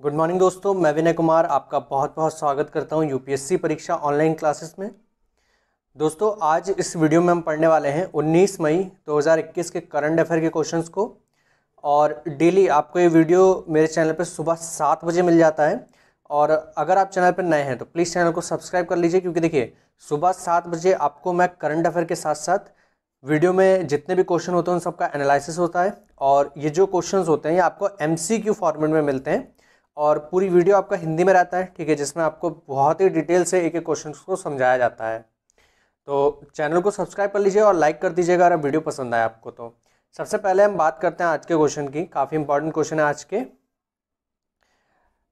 good morning दोस्तों मैं विनय कुमार आपका बहुत बहुत स्वागत करता हूं यूपीएससी परीक्षा ऑनलाइन क्लासेस में दोस्तों आज इस वीडियो में हम पढ़ने वाले हैं 19 मई 2021 के करंट अफेयर के क्वेश्चंस को और डेली आपको ये वीडियो मेरे चैनल पर सुबह सात बजे मिल जाता है और अगर आप चैनल पर नए हैं तो प्लीज़ चैनल को सब्सक्राइब कर लीजिए क्योंकि देखिए सुबह सात बजे आपको मैं करंट अफेयर के साथ साथ वीडियो में जितने भी क्वेश्चन होते हैं उन सबका एनालिसिस होता है और ये जो क्वेश्चंस होते हैं ये आपको एमसीक्यू फॉर्मेट में मिलते हैं और पूरी वीडियो आपका हिंदी में रहता है ठीक है जिसमें आपको बहुत ही डिटेल से एक एक क्वेश्चन को समझाया जाता है तो चैनल को सब्सक्राइब कर लीजिए और लाइक कर दीजिएगा अगर वीडियो पसंद आए आपको तो सबसे पहले हम बात करते हैं आज के क्वेश्चन की काफ़ी इंपॉर्टेंट क्वेश्चन है आज के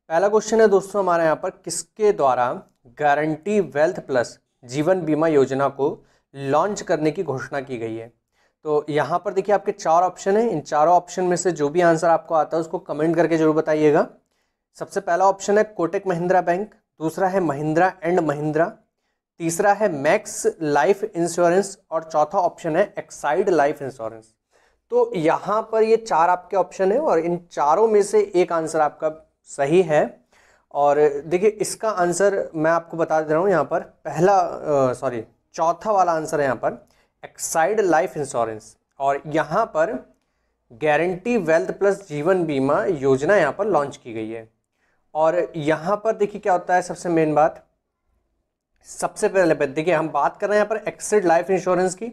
पहला क्वेश्चन है दोस्तों हमारे यहाँ पर किसके द्वारा गारंटी वेल्थ प्लस जीवन बीमा योजना को लॉन्च करने की घोषणा की गई है तो यहाँ पर देखिए आपके चार ऑप्शन हैं इन चारों ऑप्शन में से जो भी आंसर आपको आता है उसको कमेंट करके जरूर बताइएगा सबसे पहला ऑप्शन है कोटेक महिंद्रा बैंक दूसरा है महिंद्रा एंड महिंद्रा तीसरा है मैक्स लाइफ इंश्योरेंस और चौथा ऑप्शन है एक्साइड लाइफ इंश्योरेंस तो यहाँ पर ये चार आपके ऑप्शन है और इन चारों में से एक आंसर आपका सही है और देखिए इसका आंसर मैं आपको बता दे रहा हूँ यहाँ पर पहला सॉरी चौथा वाला आंसर है यहाँ पर एक्साइड लाइफ इंश्योरेंस और यहाँ पर गारंटी वेल्थ प्लस जीवन बीमा योजना यहाँ पर लॉन्च की गई है और यहाँ पर देखिए क्या होता है सबसे मेन बात सबसे पहले देखिए हम बात कर रहे हैं यहाँ पर एक्सेड लाइफ इंश्योरेंस की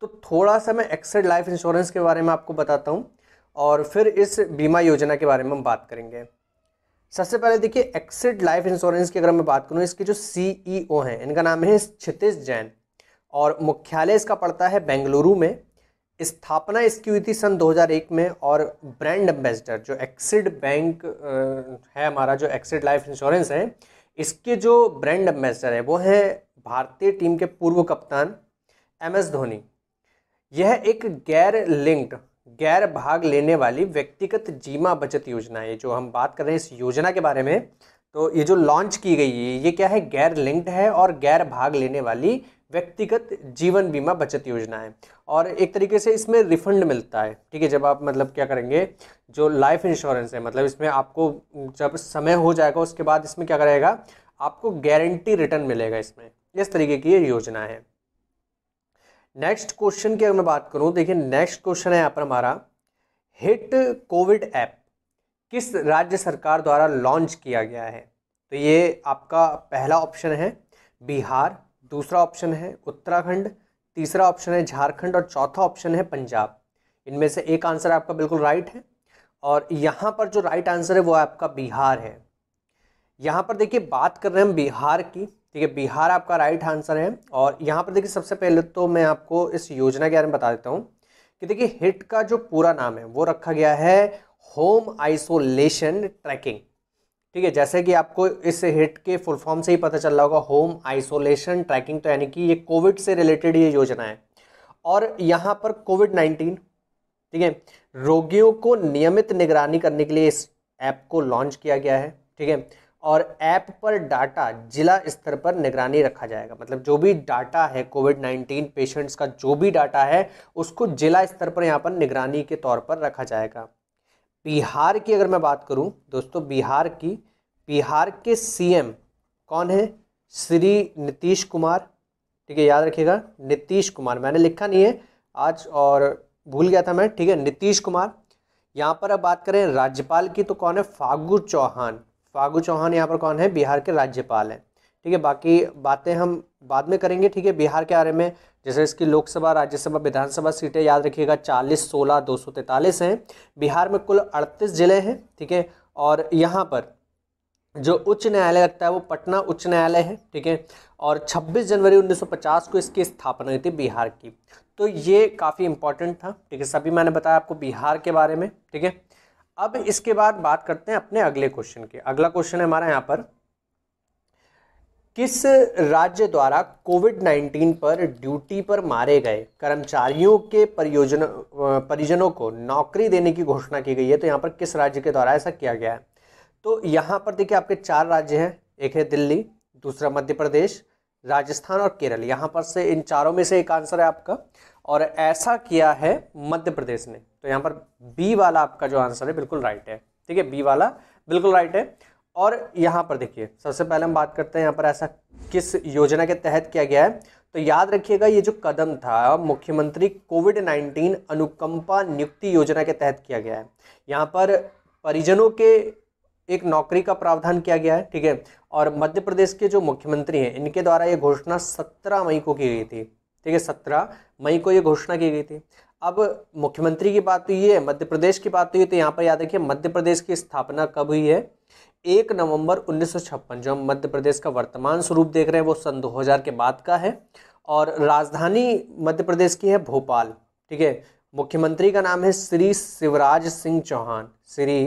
तो थोड़ा सा मैं एक्सेड लाइफ इंश्योरेंस के बारे में आपको बताता हूँ और फिर इस बीमा योजना के बारे में हम बात करेंगे सबसे पहले देखिए एक्सेड लाइफ इंश्योरेंस की अगर मैं बात करूँ इसके जो सीईओ e हैं इनका नाम है क्षितिश जैन और मुख्यालय इसका पड़ता है बेंगलुरु में स्थापना इसकी हुई थी सन 2001 में और ब्रांड एम्बेसडर जो एक्सिड बैंक है हमारा जो एक्सिड लाइफ इंश्योरेंस है इसके जो ब्रांड एम्बेसडर है वो है भारतीय टीम के पूर्व कप्तान एम एस धोनी यह एक गैर लिंक्ड गैर भाग लेने वाली व्यक्तिगत जीमा बचत योजना है जो हम बात कर रहे हैं इस योजना के बारे में तो ये जो लॉन्च की गई है ये क्या है गैर लिंक्ड है और गैर भाग लेने वाली व्यक्तिगत जीवन बीमा बचत योजना है और एक तरीके से इसमें रिफंड मिलता है ठीक है जब आप मतलब क्या करेंगे जो लाइफ इंश्योरेंस है मतलब इसमें आपको जब समय हो जाएगा उसके बाद इसमें क्या करेगा आपको गारंटी रिटर्न मिलेगा इसमें इस तरीके की ये योजना है नेक्स्ट क्वेश्चन की अगर मैं बात करूं देखिए नेक्स्ट क्वेश्चन है यहाँ पर हमारा हिट कोविड ऐप किस राज्य सरकार द्वारा लॉन्च किया गया है तो ये आपका पहला ऑप्शन है बिहार दूसरा ऑप्शन है उत्तराखंड तीसरा ऑप्शन है झारखंड और चौथा ऑप्शन है पंजाब इनमें से एक आंसर आपका बिल्कुल राइट है और यहाँ पर जो राइट आंसर है वो आपका बिहार है यहाँ पर देखिए बात कर रहे हैं हम बिहार की ठीक है बिहार आपका राइट आंसर है और यहाँ पर देखिए सबसे पहले तो मैं आपको इस योजना के बारे में बता देता हूँ कि देखिए हिट का जो पूरा नाम है वो रखा गया है होम आइसोलेशन ट्रैकिंग ठीक है जैसे कि आपको इस हिट के फुल फॉर्म से ही पता चल रहा होगा होम आइसोलेशन ट्रैकिंग तो यानी कि ये कोविड से रिलेटेड ये योजना है और यहाँ पर कोविड नाइन्टीन ठीक है रोगियों को नियमित निगरानी करने के लिए इस ऐप को लॉन्च किया गया है ठीक है और ऐप पर डाटा जिला स्तर पर निगरानी रखा जाएगा मतलब जो भी डाटा है कोविड नाइन्टीन पेशेंट्स का जो भी डाटा है उसको जिला स्तर पर यहाँ पर निगरानी के तौर पर रखा जाएगा बिहार की अगर मैं बात करूं दोस्तों बिहार की बिहार के सीएम कौन है श्री नीतीश कुमार ठीक है याद रखिएगा नीतीश कुमार मैंने लिखा नहीं है आज और भूल गया था मैं ठीक है नीतीश कुमार यहाँ पर अब बात करें राज्यपाल की तो कौन है फागू चौहान फागू चौहान यहाँ पर कौन है बिहार के राज्यपाल हैं ठीक है बाकी बातें हम बाद में करेंगे ठीक है बिहार के बारे में जैसे इसकी लोकसभा राज्यसभा विधानसभा सीटें याद रखिएगा चालीस सोलह दो सौ तैंतालीस हैं बिहार में कुल अड़तीस ज़िले हैं ठीक है और यहाँ पर जो उच्च न्यायालय लगता है वो पटना उच्च न्यायालय है ठीक है और 26 जनवरी 1950 को इसकी स्थापना हुई थी बिहार की तो ये काफ़ी इंपॉर्टेंट था ठीक है सभी मैंने बताया आपको बिहार के बारे में ठीक है अब इसके बाद बात करते हैं अपने अगले क्वेश्चन के अगला क्वेश्चन है हमारा यहाँ पर किस राज्य द्वारा कोविड 19 पर ड्यूटी पर मारे गए कर्मचारियों के परियोजन परिजनों को नौकरी देने की घोषणा की गई है तो यहाँ पर किस राज्य के द्वारा ऐसा किया गया है तो यहाँ पर देखिए आपके चार राज्य हैं एक है दिल्ली दूसरा मध्य प्रदेश राजस्थान और केरल यहाँ पर से इन चारों में से एक आंसर है आपका और ऐसा किया है मध्य प्रदेश ने तो यहाँ पर बी वाला आपका जो आंसर है बिल्कुल राइट है ठीक है बी वाला बिल्कुल राइट है और यहाँ पर देखिए सबसे पहले हम बात करते हैं यहाँ पर ऐसा किस योजना के तहत किया गया है तो याद रखिएगा ये जो कदम था मुख्यमंत्री कोविड नाइन्टीन अनुकंपा नियुक्ति योजना के तहत किया गया है यहाँ पर परिजनों के एक नौकरी का प्रावधान किया गया है ठीक है और मध्य प्रदेश के जो मुख्यमंत्री हैं इनके द्वारा ये घोषणा सत्रह मई को की गई थी ठीक है सत्रह मई को ये घोषणा की गई थी अब मुख्यमंत्री की बात हुई तो है मध्य प्रदेश की बात हुई तो, तो यहाँ पर याद रखिए मध्य प्रदेश की स्थापना कब हुई है एक नवंबर 1956 जो हम मध्य प्रदेश का वर्तमान स्वरूप देख रहे हैं वो सन 2000 के बाद का है और राजधानी मध्य प्रदेश की है भोपाल ठीक है मुख्यमंत्री का नाम है श्री शिवराज सिंह चौहान श्री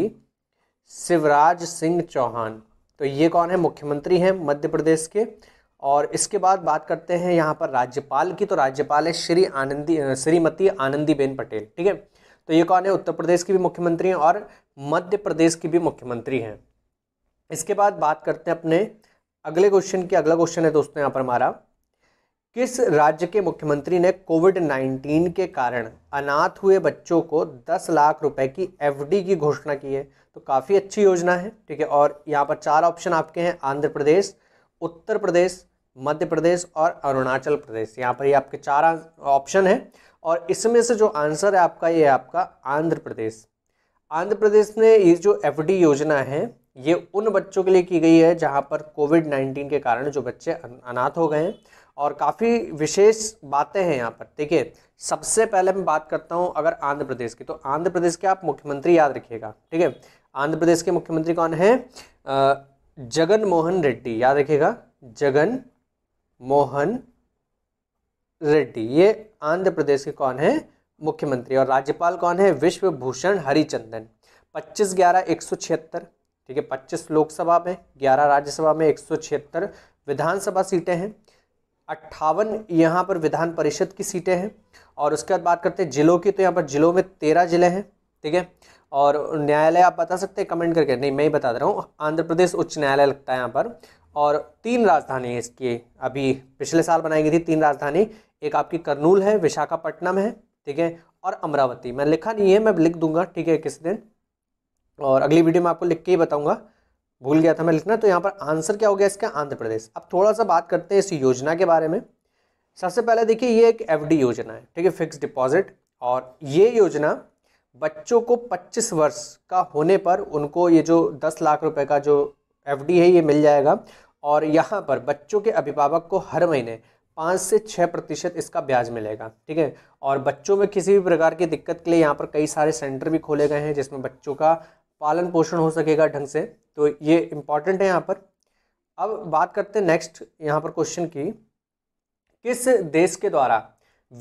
शिवराज सिंह चौहान तो ये कौन है मुख्यमंत्री हैं मध्य प्रदेश के और इसके बाद बात करते हैं यहाँ पर राज्यपाल की तो राज्यपाल है श्री आनंदी श्रीमती आनंदीबेन पटेल ठीक है तो ये कौन है उत्तर प्रदेश की भी मुख्यमंत्री हैं और मध्य प्रदेश की भी मुख्यमंत्री हैं इसके बाद बात करते हैं अपने अगले क्वेश्चन की अगला क्वेश्चन है दोस्तों यहाँ पर हमारा किस राज्य के मुख्यमंत्री ने कोविड नाइन्टीन के कारण अनाथ हुए बच्चों को दस लाख रुपए की एफडी की घोषणा की है तो काफ़ी अच्छी योजना है ठीक है और यहाँ पर चार ऑप्शन आपके हैं आंध्र प्रदेश उत्तर प्रदेश मध्य प्रदेश और अरुणाचल प्रदेश यहाँ पर ये आपके चार ऑप्शन है और इसमें से जो आंसर है आपका ये आपका आंध्र प्रदेश आंध्र प्रदेश ने ये जो एफ योजना है ये उन बच्चों के लिए की गई है जहाँ पर कोविड नाइन्टीन के कारण जो बच्चे अनाथ हो गए हैं और काफ़ी विशेष बातें हैं यहाँ पर ठीक है सबसे पहले मैं बात करता हूँ अगर आंध्र प्रदेश की तो आंध्र प्रदेश के आप मुख्यमंत्री याद रखिएगा ठीक है आंध्र प्रदेश के मुख्यमंत्री कौन है जगन मोहन रेड्डी याद रखिएगा जगन मोहन रेड्डी ये आंध्र प्रदेश के कौन है मुख्यमंत्री और राज्यपाल कौन है विश्वभूषण हरिचंदन पच्चीस ग्यारह एक सौ छिहत्तर ठीक है पच्चीस लोकसभा में ग्यारह राज्यसभा में एक सौ छिहत्तर विधानसभा सीटें हैं अट्ठावन यहाँ पर विधान परिषद की सीटें हैं और उसके बाद बात करते हैं जिलों की तो यहाँ पर जिलों में तेरह जिले हैं ठीक है और न्यायालय आप बता सकते हैं कमेंट करके नहीं मैं ही बता दे रहा हूँ आंध्र प्रदेश उच्च न्यायालय लगता है यहाँ पर और तीन राजधानी इसकी अभी पिछले साल बनाई गई थी तीन राजधानी एक आपकी करनूल है विशाखापट्टनम है ठीक है और अमरावती मैं लिखा नहीं है मैं लिख दूंगा ठीक है किस दिन और अगली वीडियो में आपको लिख के ही बताऊंगा भूल गया था मैं लिखना तो यहाँ पर आंसर क्या हो गया इसका आंध्र प्रदेश अब थोड़ा सा बात करते हैं इस योजना के बारे में सबसे पहले देखिए ये एक एफ योजना है ठीक है फिक्स डिपॉजिट और ये योजना बच्चों को 25 वर्ष का होने पर उनको ये जो 10 लाख रुपए का जो एफ है ये मिल जाएगा और यहाँ पर बच्चों के अभिभावक को हर महीने पाँच से छः प्रतिशत इसका ब्याज मिलेगा ठीक है और बच्चों में किसी भी प्रकार की दिक्कत के लिए यहाँ पर कई सारे सेंटर भी खोले गए हैं जिसमें बच्चों का पालन पोषण हो सकेगा ढंग से तो ये इम्पॉर्टेंट है यहाँ पर अब बात करते हैं नेक्स्ट यहाँ पर क्वेश्चन की किस देश के द्वारा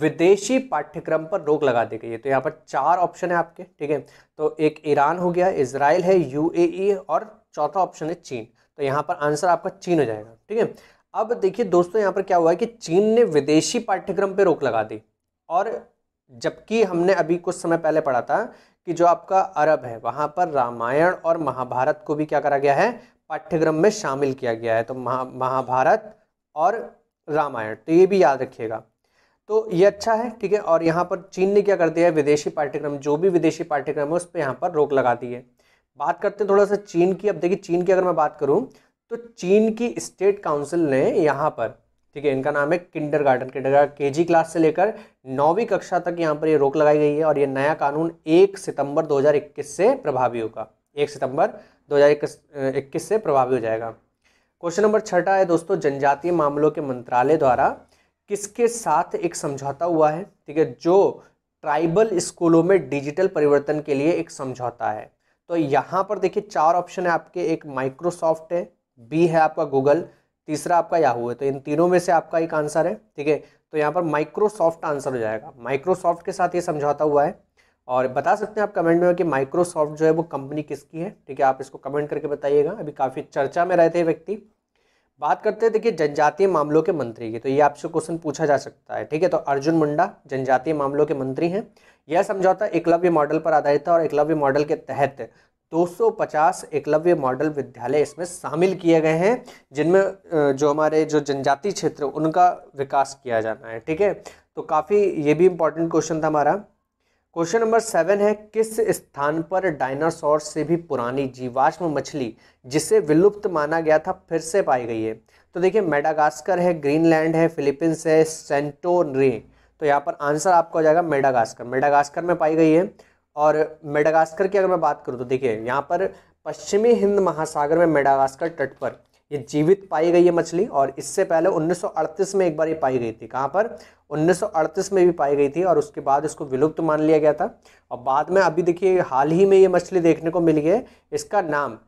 विदेशी पाठ्यक्रम पर रोक लगा दी गई है तो यहाँ पर चार ऑप्शन है आपके ठीक है तो एक ईरान हो गया इसराइल है यू e और चौथा ऑप्शन है चीन तो यहाँ पर आंसर आपका चीन हो जाएगा ठीक है अब देखिए दोस्तों यहाँ पर क्या हुआ है कि चीन ने विदेशी पाठ्यक्रम पर रोक लगा दी और जबकि हमने अभी कुछ समय पहले पढ़ा था कि जो आपका अरब है वहाँ पर रामायण और महाभारत को भी क्या करा गया है पाठ्यक्रम में शामिल किया गया है तो महा महाभारत और रामायण तो ये भी याद रखिएगा तो ये अच्छा है ठीक है और यहाँ पर चीन ने क्या कर दिया है विदेशी पाठ्यक्रम जो भी विदेशी पाठ्यक्रम है उस पर यहाँ पर रोक लगा दी है बात करते हैं थोड़ा सा चीन की अब देखिए चीन की अगर मैं बात करूँ तो चीन की स्टेट काउंसिल ने यहाँ पर ठीक है इनका नाम है किंडर गार्डन किंडर गार्डन के जी क्लास से लेकर नौवीं कक्षा तक यहाँ पर ये यह रोक लगाई गई है और ये नया कानून एक सितंबर 2021 से प्रभावी होगा एक सितंबर 2021 से प्रभावी हो जाएगा क्वेश्चन नंबर छठा है दोस्तों जनजातीय मामलों के मंत्रालय द्वारा किसके साथ एक समझौता हुआ है ठीक है जो ट्राइबल स्कूलों में डिजिटल परिवर्तन के लिए एक समझौता है तो यहाँ पर देखिए चार ऑप्शन है आपके एक माइक्रोसॉफ्ट है बी है आपका गूगल तीसरा आपका याहू है तो इन तीनों में से आपका एक आंसर है ठीक है तो यहाँ पर माइक्रोसॉफ्ट आंसर हो जाएगा माइक्रोसॉफ्ट के साथ ये समझौता हुआ है और बता सकते हैं आप कमेंट में कि माइक्रोसॉफ्ट जो है वो कंपनी किसकी है ठीक है आप इसको कमेंट करके बताइएगा अभी काफ़ी चर्चा में रहते हैं व्यक्ति बात करते हैं देखिए जनजातीय मामलों के मंत्री की तो ये आपसे क्वेश्चन पूछा जा सकता है ठीक है तो अर्जुन मुंडा जनजातीय मामलों के मंत्री हैं यह समझौता एकलव्य मॉडल पर आधारित था और एकलव्य मॉडल के तहत 250 एकलव्य मॉडल विद्यालय इसमें शामिल किए गए हैं जिनमें जो हमारे जो जनजाति क्षेत्र उनका विकास किया जाना है ठीक है तो काफ़ी ये भी इम्पोर्टेंट क्वेश्चन था हमारा क्वेश्चन नंबर सेवन है किस स्थान पर डायनासोर से भी पुरानी जीवाश्म मछली जिसे विलुप्त माना गया था फिर से पाई गई है तो देखिए मेडागास्कर है ग्रीनलैंड है फिलीपींस है सेंटोनरी तो यहाँ पर आंसर आपका हो जाएगा मेडागास्कर मेडागास्कर में पाई गई है और मेडागास्कर की अगर मैं बात करूँ तो देखिए यहाँ पर पश्चिमी हिंद महासागर में मेडागास्कर तट पर ये जीवित पाई गई है मछली और इससे पहले 1938 में एक बार ये पाई गई थी कहाँ पर 1938 में भी पाई गई थी और उसके बाद इसको विलुप्त मान लिया गया था और बाद में अभी देखिए हाल ही में ये मछली देखने को मिली है इसका नाम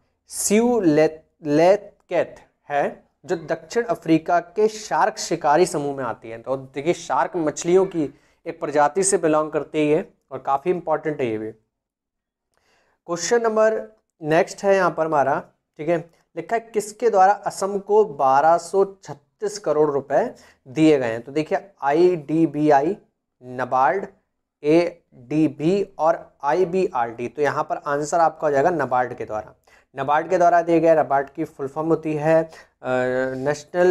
सीव लेथ कैथ है जो दक्षिण अफ्रीका के शार्क शिकारी समूह में आती है तो देखिए शार्क मछलियों की एक प्रजाति से बिलोंग करती है और काफ़ी इंपॉर्टेंट है ये भी क्वेश्चन नंबर नेक्स्ट है यहाँ पर हमारा ठीक है लिखा है किसके द्वारा असम को 1236 करोड़ रुपए दिए गए हैं तो देखिए I D B I NABARD A D B और आई बी आर डी तो यहाँ पर आंसर आपका हो जाएगा नबार्ड के द्वारा नबार्ड के द्वारा दिए गए नबार्ड की फुल फॉर्म होती है national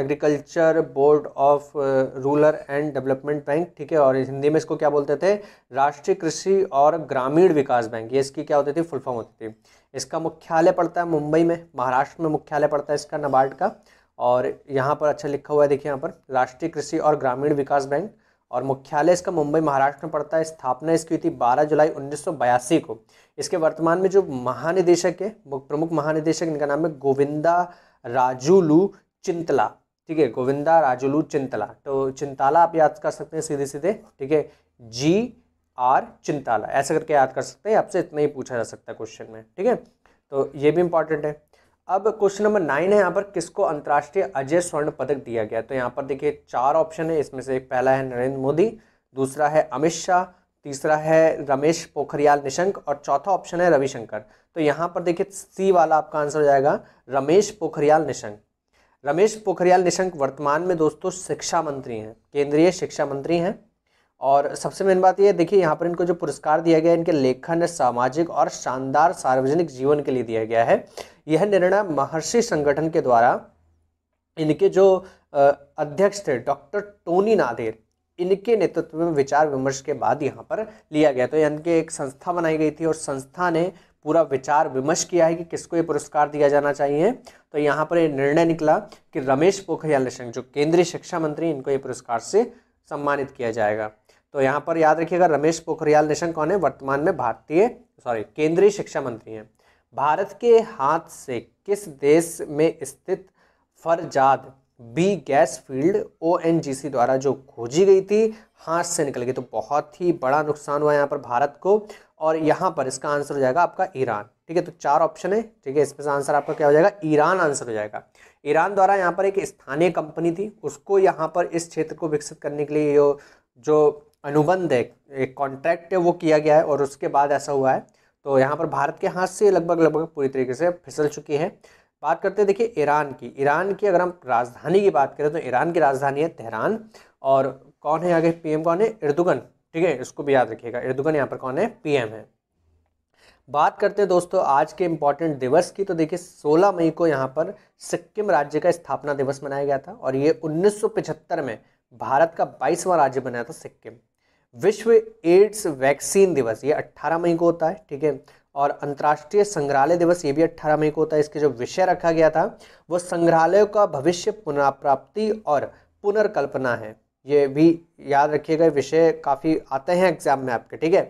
agriculture board of rural and development bank ठीक है और हिंदी में इसको क्या बोलते थे राष्ट्रीय कृषि और ग्रामीण विकास बैंक ये इसकी क्या होती थी फुल फॉर्म होती थी इसका मुख्यालय पड़ता है मुंबई में महाराष्ट्र में मुख्यालय पड़ता है इसका नबार्ड का और यहाँ पर अच्छा लिखा हुआ है देखिए यहाँ पर राष्ट्रीय कृषि और ग्रामीण विकास बैंक और मुख्यालय इसका मुंबई महाराष्ट्र में पड़ता है स्थापना इसकी हुई थी 12 जुलाई उन्नीस को इसके वर्तमान में जो महानिदेशक है प्रमुख महानिदेशक इनका नाम है गोविंदा राजूलू चिंतला ठीक है गोविंदा राजूलू चिंतला तो चिंताला आप याद कर सकते हैं सीधे सीधे ठीक है जी आर चिंताला ऐसा करके याद कर सकते हैं आपसे इतना ही पूछा जा सकता है क्वेश्चन में ठीक है तो ये भी इंपॉर्टेंट है अब क्वेश्चन नंबर नाइन है यहाँ पर किसको अंतर्राष्ट्रीय अजय स्वर्ण पदक दिया गया तो यहाँ पर देखिए चार ऑप्शन है इसमें से एक पहला है नरेंद्र मोदी दूसरा है अमित शाह तीसरा है रमेश पोखरियाल निशंक और चौथा ऑप्शन है रविशंकर तो यहाँ पर देखिए सी वाला आपका आंसर हो जाएगा रमेश पोखरियाल निशंक रमेश पोखरियाल निशंक वर्तमान में दोस्तों शिक्षा मंत्री हैं केंद्रीय शिक्षा मंत्री हैं और सबसे मेन बात ये देखिए यहाँ पर इनको जो पुरस्कार दिया गया है इनके लेखन सामाजिक और शानदार सार्वजनिक जीवन के लिए दिया गया है यह निर्णय महर्षि संगठन के द्वारा इनके जो अध्यक्ष थे डॉक्टर टोनी नादेर इनके नेतृत्व में विचार विमर्श के बाद यहाँ पर लिया गया तो इनके एक संस्था बनाई गई थी और संस्था ने पूरा विचार विमर्श किया है कि किसको ये पुरस्कार दिया जाना चाहिए तो यहाँ पर ये निर्णय निकला कि रमेश पोखरियाल निशंक जो केंद्रीय शिक्षा मंत्री इनको ये पुरस्कार से सम्मानित किया जाएगा तो यहाँ पर याद रखिएगा रमेश पोखरियाल निशंक कौन है वर्तमान में भारतीय सॉरी केंद्रीय शिक्षा मंत्री हैं भारत के हाथ से किस देश में स्थित फरजाद बी गैस फील्ड ओ द्वारा जो खोजी गई थी हाथ से निकल गई तो बहुत ही बड़ा नुकसान हुआ यहाँ पर भारत को और यहाँ पर इसका आंसर हो जाएगा आपका ईरान ठीक है तो चार ऑप्शन है ठीक है इसमें से आंसर आपका क्या हो जाएगा ईरान आंसर हो जाएगा ईरान द्वारा यहाँ पर एक स्थानीय कंपनी थी उसको यहाँ पर इस क्षेत्र को विकसित करने के लिए जो अनुबंध है एक कॉन्ट्रैक्ट है वो किया गया है और उसके बाद ऐसा हुआ है तो यहाँ पर भारत के हाथ से लगभग लगभग पूरी तरीके से फिसल चुकी है बात करते हैं देखिए ईरान की ईरान की अगर हम राजधानी की बात करें तो ईरान की राजधानी है तेहरान और कौन है आगे पीएम कौन है इर्दुगन ठीक है इसको भी याद रखिएगा इर्दुगन यहाँ पर कौन है पीएम है बात करते हैं दोस्तों आज के इम्पॉर्टेंट दिवस की तो देखिए 16 मई को यहाँ पर सिक्किम राज्य का स्थापना दिवस मनाया गया था और ये 1975 में भारत का बाईसवां राज्य बनाया था सिक्किम विश्व एड्स वैक्सीन दिवस ये 18 मई को होता है ठीक है और अंतर्राष्ट्रीय संग्रहालय दिवस ये भी 18 मई को होता है इसके जो विषय रखा गया था वो संग्रहालयों का भविष्य पुनर्प्राप्ति और पुनर्कल्पना है ये भी याद रखिएगा विषय काफ़ी आते हैं एग्जाम में आपके ठीक है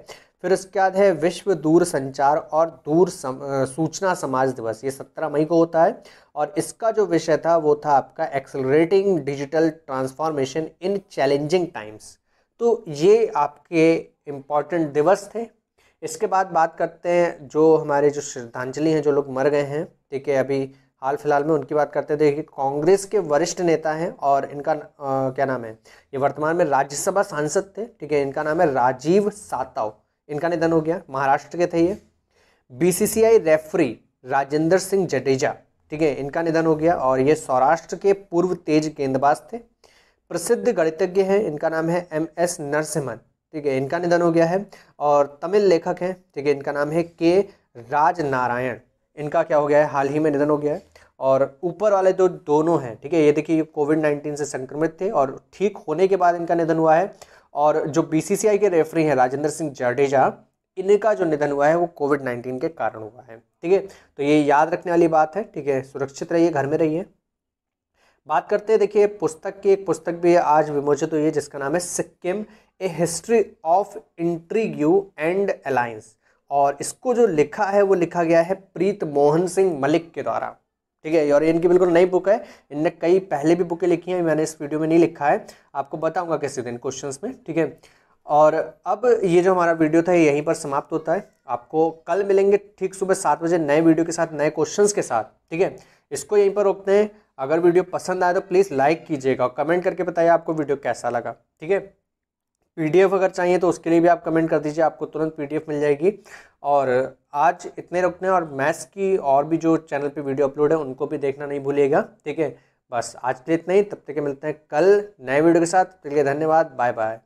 फिर उसके बाद है विश्व दूर संचार और दूर सम, सूचना समाज दिवस ये सत्रह मई को होता है और इसका जो विषय था वो था आपका accelerating digital transformation in challenging times तो ये आपके इम्पॉर्टेंट दिवस थे इसके बाद बात करते हैं जो हमारे जो श्रद्धांजलि हैं जो लोग मर गए हैं ठीक है अभी हाल फिलहाल में उनकी बात करते हैं देखिए कांग्रेस के वरिष्ठ नेता हैं और इनका आ, क्या नाम है ये वर्तमान में राज्यसभा सांसद थे ठीक है इनका नाम है राजीव साताव इनका निधन हो गया महाराष्ट्र के थे ये बीसीसीआई रेफरी राजेंद्र सिंह जडेजा ठीक है इनका निधन हो गया और ये सौराष्ट्र के पूर्व तेज गेंदबाज थे प्रसिद्ध गणितज्ञ हैं इनका नाम है एम एस नरसिम्हन ठीक है इनका निधन हो गया है और तमिल लेखक हैं ठीक है इनका नाम है के राज नारायण इनका क्या हो गया है हाल ही में निधन हो गया है और ऊपर वाले जो तो दोनों हैं ठीक है ये देखिए कोविड नाइन्टीन से संक्रमित थे और ठीक होने के बाद इनका निधन हुआ है और जो बीसीसीआई के रेफरी हैं राजेंद्र सिंह जडेजा इनका जो निधन हुआ है वो कोविड नाइन्टीन के कारण हुआ है ठीक है तो ये याद रखने वाली बात है ठीक है सुरक्षित रहिए घर में रहिए बात करते हैं देखिए पुस्तक की एक पुस्तक भी आज विमोचित हुई है जिसका नाम है Sikkim a history of intrigue and alliance और इसको जो लिखा है वो लिखा गया है प्रीत मोहन सिंह मलिक के द्वारा ठीक है और इनकी बिल्कुल नई बुक है इनने कई पहले भी बुकें लिखी हैं मैंने इस वीडियो में नहीं लिखा है आपको बताऊंगा किसी दिन क्वेश्चंस में ठीक है और अब ये जो हमारा वीडियो था यहीं पर समाप्त होता है आपको कल मिलेंगे ठीक सुबह सात बजे नए वीडियो के साथ नए क्वेश्चन के साथ ठीक है इसको यहीं पर रोकते हैं अगर वीडियो पसंद आए तो प्लीज़ लाइक कीजिएगा और कमेंट करके बताइए आपको वीडियो कैसा लगा ठीक है पीडीएफ अगर चाहिए तो उसके लिए भी आप कमेंट कर दीजिए आपको तुरंत पीडीएफ मिल जाएगी और आज इतने रुकने और मैथ्स की और भी जो चैनल पे वीडियो अपलोड है उनको भी देखना नहीं भूलिएगा ठीक है बस आज के लिए इतना ही तब तक के मिलते हैं कल नए वीडियो के साथ तो के लिए धन्यवाद बाय बाय